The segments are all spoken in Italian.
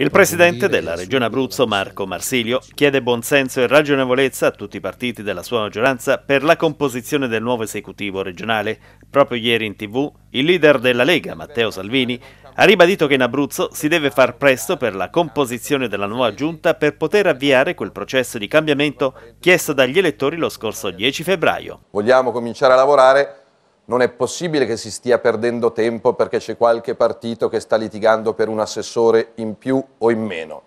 Il presidente della Regione Abruzzo, Marco Marsilio, chiede buonsenso e ragionevolezza a tutti i partiti della sua maggioranza per la composizione del nuovo esecutivo regionale. Proprio ieri in tv, il leader della Lega, Matteo Salvini, ha ribadito che in Abruzzo si deve far presto per la composizione della nuova giunta per poter avviare quel processo di cambiamento chiesto dagli elettori lo scorso 10 febbraio. Vogliamo cominciare a lavorare non è possibile che si stia perdendo tempo perché c'è qualche partito che sta litigando per un assessore in più o in meno.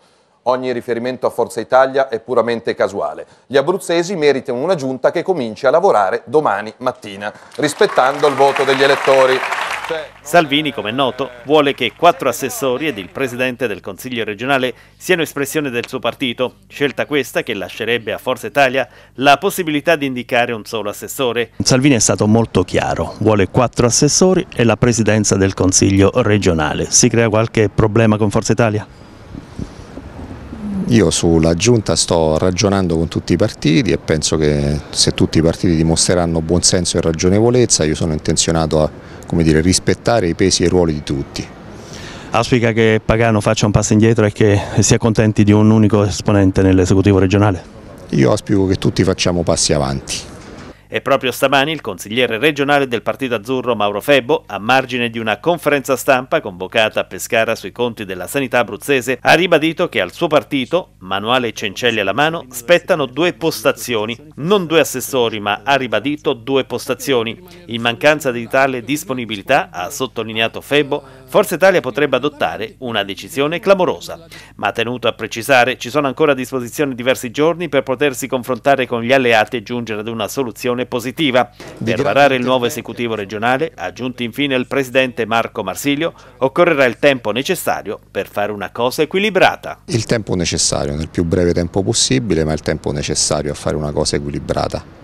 Ogni riferimento a Forza Italia è puramente casuale. Gli abruzzesi meritano una giunta che cominci a lavorare domani mattina, rispettando il voto degli elettori. Cioè, Salvini, come è noto, vuole che quattro assessori ed il presidente del Consiglio regionale siano espressione del suo partito, scelta questa che lascerebbe a Forza Italia la possibilità di indicare un solo assessore. Salvini è stato molto chiaro, vuole quattro assessori e la presidenza del Consiglio regionale. Si crea qualche problema con Forza Italia? Io sulla giunta sto ragionando con tutti i partiti e penso che se tutti i partiti dimostreranno buonsenso e ragionevolezza, io sono intenzionato a come dire, rispettare i pesi e i ruoli di tutti. Auspica che Pagano faccia un passo indietro e che sia contenti di un unico esponente nell'esecutivo regionale? Io auspico che tutti facciamo passi avanti. E proprio stamani il consigliere regionale del Partito Azzurro Mauro Febbo, a margine di una conferenza stampa convocata a Pescara sui conti della sanità abruzzese, ha ribadito che al suo partito, Manuale e Cencelli alla mano, spettano due postazioni, non due assessori, ma ha ribadito due postazioni. In mancanza di tale disponibilità, ha sottolineato Febbo, Forza Italia potrebbe adottare una decisione clamorosa, ma tenuto a precisare ci sono ancora a disposizione diversi giorni per potersi confrontare con gli alleati e giungere ad una soluzione positiva. Per varare il nuovo esecutivo regionale, aggiunto infine il presidente Marco Marsilio, occorrerà il tempo necessario per fare una cosa equilibrata. Il tempo necessario, nel più breve tempo possibile, ma il tempo necessario a fare una cosa equilibrata.